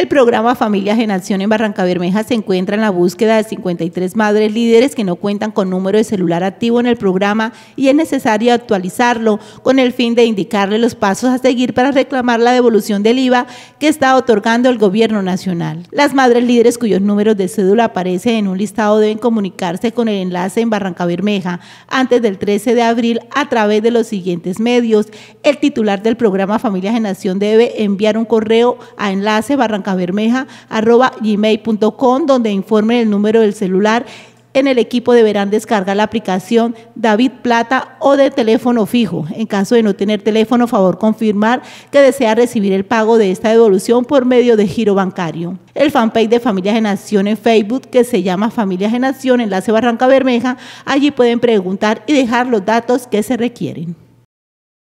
El programa Familias en Acción en Barranca Bermeja se encuentra en la búsqueda de 53 madres líderes que no cuentan con número de celular activo en el programa y es necesario actualizarlo con el fin de indicarle los pasos a seguir para reclamar la devolución del IVA que está otorgando el gobierno nacional. Las madres líderes cuyos números de cédula aparecen en un listado deben comunicarse con el enlace en Barranca Bermeja antes del 13 de abril a través de los siguientes medios. El titular del programa Familias en Acción debe enviar un correo a enlace barranca arroba gmail.com donde informen el número del celular. En el equipo deberán descargar la aplicación David Plata o de teléfono fijo. En caso de no tener teléfono, favor confirmar que desea recibir el pago de esta devolución por medio de giro bancario. El fanpage de Familias en Acción en Facebook, que se llama Familias en Acción, enlace Barranca Bermeja, allí pueden preguntar y dejar los datos que se requieren.